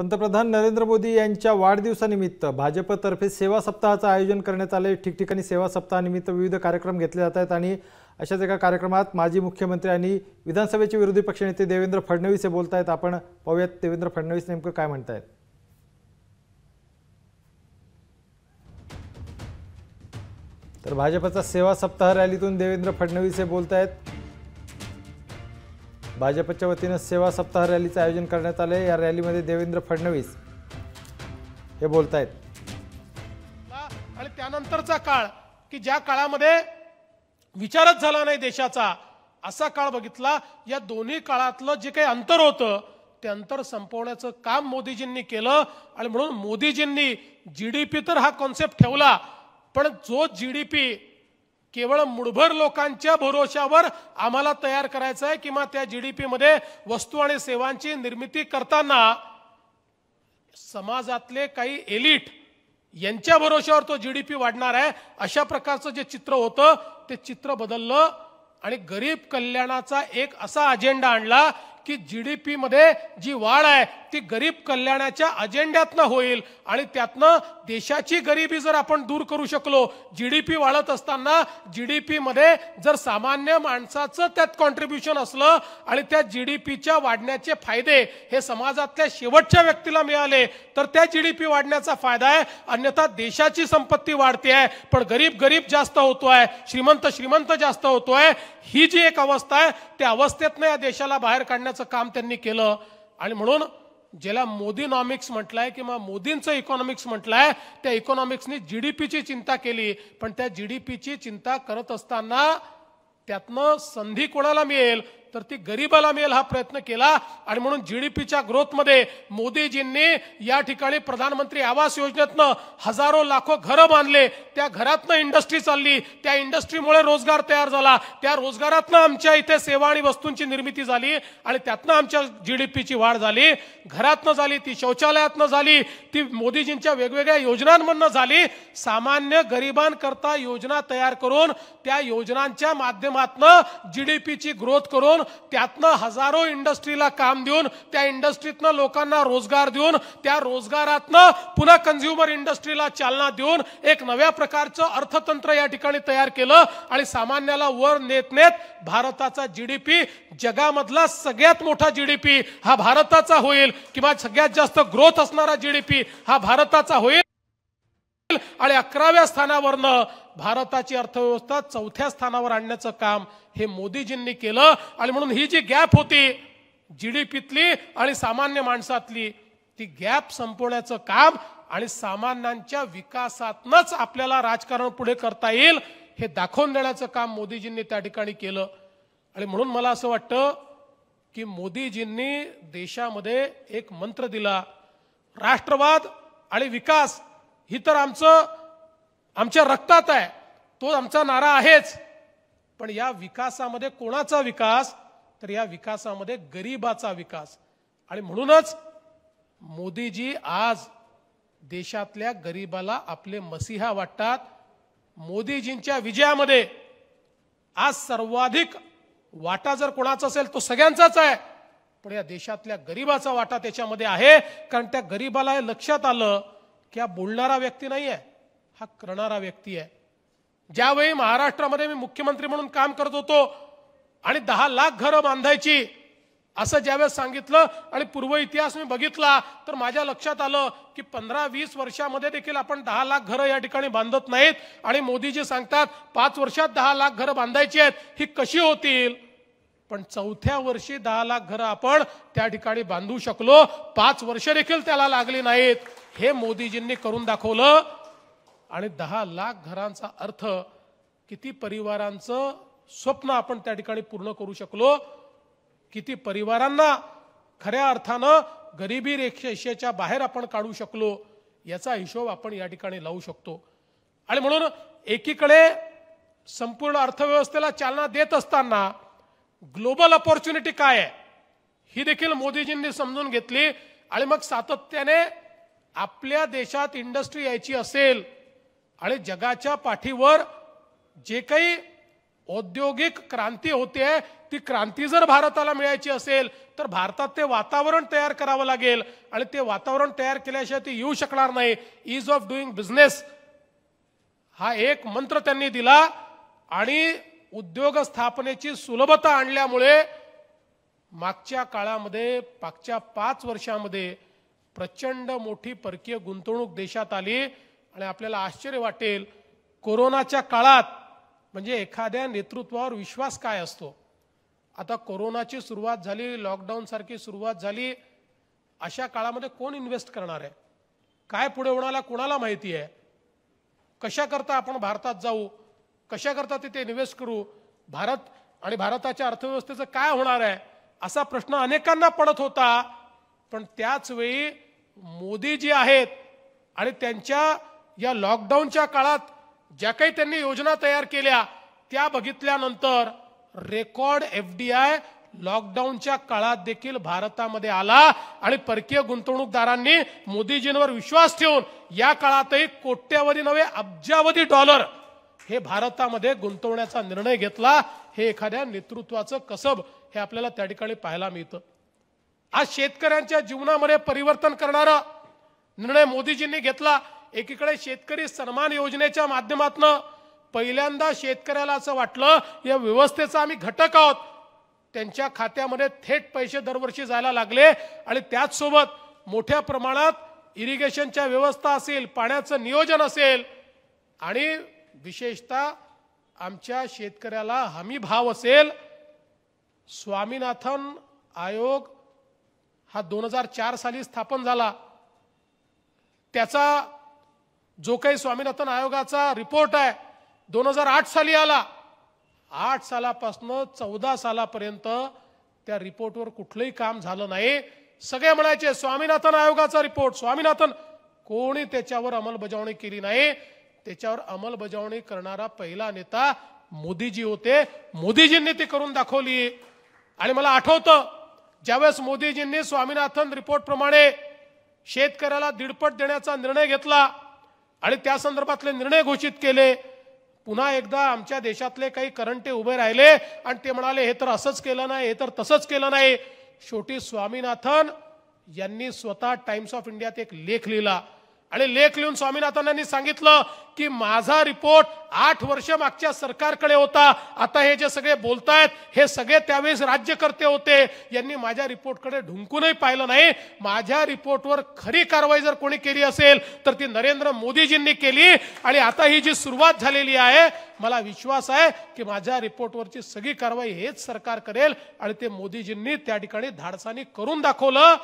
पंतप्रधान नरेंद्र मोदी यांच्या वाढदिवसानिमित्त भाजपतर्फे सेवा सप्ताहाचं आयोजन करण्यात आले ठिकठिकाणी सेवा सप्ताहानिमित्त विविध कार्यक्रम घेतले जात आहेत आणि अशाच एका कार्यक्रमात माजी मुख्यमंत्री आणि विधानसभेचे विरोधी पक्षनेते देवेंद्र फडणवीस हे बोलत आहेत आपण पाहूयात देवेंद्र फडणवीस नेमकं काय म्हणत आहेत तर भाजपचा सेवा सप्ताह रॅलीतून देवेंद्र फडणवीस हे बोलत आहेत भाजपच्या वतीनं सेवा सप्ताह रॅलीचं आयोजन करण्यात आलं या रॅलीमध्ये देवेंद्र फडणवीस हे बोलत आहेत आणि त्यानंतरचा काळ की ज्या काळामध्ये विचारच झाला नाही देशाचा असा काळ बघितला या दोन्ही काळातलं जे काही अंतर होतं ते अंतर संपवण्याचं काम मोदीजींनी केलं आणि म्हणून मोदीजींनी जी डी पी तर हा कॉन्सेप्ट ठेवला पण जो जी डी पी केवळ मुठभर लोकांच्या भरोशावर आम्हाला तयार करायचं आहे किंवा त्या जी डी पीमध्ये वस्तू आणि सेवांची निर्मिती करताना समाजातले काही एलिट यांच्या भरोशावर तो जी डी पी वाढणार आहे अशा प्रकारचं जे चित्र होतं ते चित्र बदललं आणि गरीब कल्याणाचा एक असा अजेंडा आणला की जी डी पीमध्ये जी वाढ आहे ती गरीब कल्याणाच्या अजेंड्यातनं होईल आणि त्यातनं देशाची गरिबी जर आपण दूर करू शकलो जी डी पी वाढत असताना जी डी पीमध्ये जर सामान्य माणसाचं त्यात कॉन्ट्रीब्युशन असलं आणि त्या जी डी पीच्या वाढण्याचे फायदे हे समाजातल्या शेवटच्या व्यक्तीला मिळाले तर त्या जी डी पी वाढण्याचा फायदा आहे अन्यथा देशाची संपत्ती वाढते आहे पण गरीब गरीब जास्त होतो आहे श्रीमंत श्रीमंत जास्त होतो आहे ही जी एक अवस्था आहे त्या अवस्थेतनं या देशाला बाहेर काढण्याचं काम त्यांनी केलं आणि म्हणून ज्याला मोदीनॉमिक्स म्हटलंय किंवा मोदींचं इकॉनॉमिक्स म्हटलंय त्या इकॉनॉमिक्सनी जी डी पीची चिंता केली पण त्या जी डी पीची चिंता करत असताना त्यातनं संधी कोणाला मिळेल तर ती गरिबाला मिळेल हा प्रयत्न केला आणि म्हणून जी डी पीच्या ग्रोथमध्ये मोदीजींनी या ठिकाणी प्रधानमंत्री आवास योजनेतनं हजारो लाखो घरं बांधले त्या घरातनं इंडस्ट्री चालली त्या इंडस्ट्रीमुळे रोजगार तयार झाला त्या रोजगारातनं आमच्या इथे सेवा आणि वस्तूंची निर्मिती झाली आणि त्यातनं आमच्या जी डी पीची वाढ झाली घरातनं झाली ती शौचालयातनं झाली ती मोदीजींच्या वेगवेगळ्या योजनांमधनं झाली सामान्य गरिबांकरता योजना तयार करून त्या योजनांच्या माध्यमातनं जी डी पीची ग्रोथ करून देऊन त्यातनं हजारो इंडस्ट्रीला काम देऊन त्या इंडस्ट्रीतनं लोकांना रोजगार देऊन त्या रोजगारातनं पुन्हा कन्झ्युमर इंडस्ट्रीला चालना देऊन एक नव्या प्रकारचं अर्थतंत्र या ठिकाणी तयार केलं आणि सामान्याला वर नेत नेत भारताचा जीडीपी जगामधला सगळ्यात मोठा जीडीपी हा भारताचा होईल किंवा सगळ्यात जास्त ग्रोथ असणारा जीडीपी हा भारताचा होईल आणि अकराव्या स्थानावरनं भारताची अर्थव्यवस्था चौथ्या स्थानावर आणण्याचं काम हे मोदीजींनी केलं आणि म्हणून ही जी गॅप होती जी डी पीतली आणि सामान्य माणसातली ती गॅप संपवण्याचं काम आणि सामान्यांच्या विकासातनच आपल्याला राजकारण पुढे करता येईल हे दाखवून देण्याचं काम मोदीजींनी त्या ठिकाणी केलं आणि म्हणून मला असं वाटतं की मोदीजींनी देशामध्ये एक मंत्र दिला राष्ट्रवाद आणि विकास ही तर आमचं आमच्या रक्तात आहे तो आमचा नारा आहेच पण या विकासामध्ये कोणाचा विकास तर या विकासामध्ये गरीबाचा विकास आणि म्हणूनच मोदीजी आज देशातल्या गरीबाला आपले मसीहा वाटतात मोदीजींच्या विजयामध्ये आज सर्वाधिक वाटा जर कोणाचा असेल तो सगळ्यांचाच आहे पण या देशातल्या गरीबाचा वाटा त्याच्यामध्ये आहे कारण त्या गरीबाला हे लक्षात आलं की हा बोलणारा व्यक्ती नाही आहे हा करणारा व्यक्ती आहे ज्यावेळी महाराष्ट्रामध्ये मी मुख्यमंत्री म्हणून काम करत होतो आणि दहा लाख घरं बांधायची असं ज्यावेळेस सांगितलं आणि पूर्व इतिहास मी बघितला तर माझ्या लक्षात आलं की पंधरा वीस वर्षामध्ये देखील आपण दहा लाख घरं या ठिकाणी बांधत नाहीत आणि मोदीजी सांगतात पाच वर्षात दहा लाख घरं बांधायची आहेत ही कशी होतील पण चौथ्या वर्षी दहा लाख घरं आपण त्या ठिकाणी बांधू शकलो पाच वर्ष देखील त्याला लागली नाहीत हे मोदीजींनी करून दाखवलं आणि दहा लाख घरांचा अर्थ किती परिवारांचं स्वप्न आपण त्या ठिकाणी पूर्ण करू शकलो किती परिवारांना खऱ्या अर्थानं गरिबी रेषेच्या बाहेर आपण काढू शकलो याचा हिशोब आपण या ठिकाणी लावू शकतो आणि म्हणून एकीकडे संपूर्ण अर्थव्यवस्थेला चालना देत असताना ग्लोबल अपॉर्च्युनिटी काय आहे ही देखील मोदीजींनी समजून घेतली आणि मग सातत्याने आपल्या देशात इंडस्ट्री यायची असेल आणि जगाच्या पाठीवर जे काही औद्योगिक क्रांती होते ती क्रांती जर भारताला मिळायची असेल तर भारतात ते वातावरण तयार करावं लागेल आणि ते वातावरण तयार केल्याशिवाय ते येऊ शकणार नाही इज ऑफ डुईंग बिझनेस हा एक मंत्र त्यांनी दिला आणि उद्योग स्थापनेची सुलभता आणल्यामुळे मागच्या काळामध्ये मागच्या पाच वर्षामध्ये प्रचंड मोठी परकीय गुंतवणूक देशात आली आणि आपल्याला आश्चर्य वाटेल कोरोनाच्या काळात म्हणजे एखाद्या नेतृत्वावर विश्वास काय असतो आता कोरोनाची सुरुवात झाली लॉकडाऊन सारखी सुरुवात झाली अशा काळामध्ये कोण इन्व्हेस्ट करणार आहे काय पुढे होणाला कोणाला माहिती आहे कशाकरता आपण भारतात जाऊ कशाकरता तिथे इन्व्हेस्ट करू भारत आणि भारताच्या अर्थव्यवस्थेचं काय होणार आहे असा प्रश्न अनेकांना पडत होता पण त्याच वेळी मोदी जी आहेत आणि त्यांच्या या लॉकडाऊनच्या काळात ज्या काही त्यांनी योजना तयार केल्या त्या बघितल्यानंतर रेकॉर्ड एफ डी आय लॉकडाऊनच्या काळात देखील भारतामध्ये आला आणि परकीय गुंतवणूकदारांनी मोदीजींवर विश्वास ठेवून या काळातही कोट्यावधी नव्हे अब्जावधी डॉलर हे भारतामध्ये गुंतवण्याचा निर्णय घेतला हे एखाद्या नेतृत्वाचं कसब हे आपल्याला त्या ठिकाणी पाहायला मिळतं आज शेतकऱ्यांच्या जीवनामध्ये परिवर्तन करणारा निर्णय मोदीजींनी घेतला एकीकडे शेतकरी सन्मान योजनेच्या माध्यमातून पहिल्यांदा शेतकऱ्याला असं वाटलं या व्यवस्थेचा आम्ही घटक आहोत त्यांच्या खात्यामध्ये थेट पैसे दरवर्षी जायला लागले आणि त्याचसोबत मोठ्या प्रमाणात इरिगेशनच्या व्यवस्था असेल पाण्याचं नियोजन असेल आणि विशेषतः आमच्या शेतकऱ्याला हमी भाव असेल स्वामीनाथन आयोग हा दोन हजार चार साली स्थापन झाला त्याचा जो काही स्वामीनाथन आयोगाचा रिपोर्ट आहे दोन हजार आठ साली आला आठ सालापासनं चौदा सालापर्यंत त्या रिपोर्टवर कुठलंही काम झालं नाही सगळे म्हणायचे स्वामीनाथन आयोगाचा रिपोर्ट स्वामीनाथन कोणी त्याच्यावर अंमलबजावणी केली नाही त्याच्यावर अंमलबजावणी करणारा पहिला नेता मोदीजी होते मोदीजींनी ती करून दाखवली आणि मला आठवतं ज्यावेळेस मोदीजींनी स्वामीनाथन रिपोर्टप्रमाणे शेतकऱ्याला दीडपट देण्याचा निर्णय घेतला आणि त्या संदर्भातले निर्णय घोषित केले पुन्हा एकदा आमच्या देशातले काही करंटे उभे राहिले आणि ते म्हणाले हे तर असंच केलं नाही हे तर तसंच केलं नाही शेवटी स्वामीनाथन यांनी स्वतः टाइम्स ऑफ इंडियात एक लेख लिहिला आणि लेख लिहून स्वामीनाथन सांगितलं की माझा रिपोर्ट आठ वर्ष मागच्या सरकारकडे होता आता हे जे सगळे बोलतायत हे सगळे त्यावेळेस राज्यकर्ते होते यांनी माझ्या रिपोर्टकडे ढुंकूनही पाहिलं नाही माझ्या रिपोर्टवर खरी कारवाई जर कोणी केली असेल तर ती नरेंद्र मोदीजींनी केली आणि आता ही जी सुरुवात झालेली आहे मला विश्वास आहे की माझ्या रिपोर्टवरची सगळी कारवाई हेच सरकार करेल आणि ते मोदीजींनी त्या ठिकाणी धाडसानी करून दाखवलं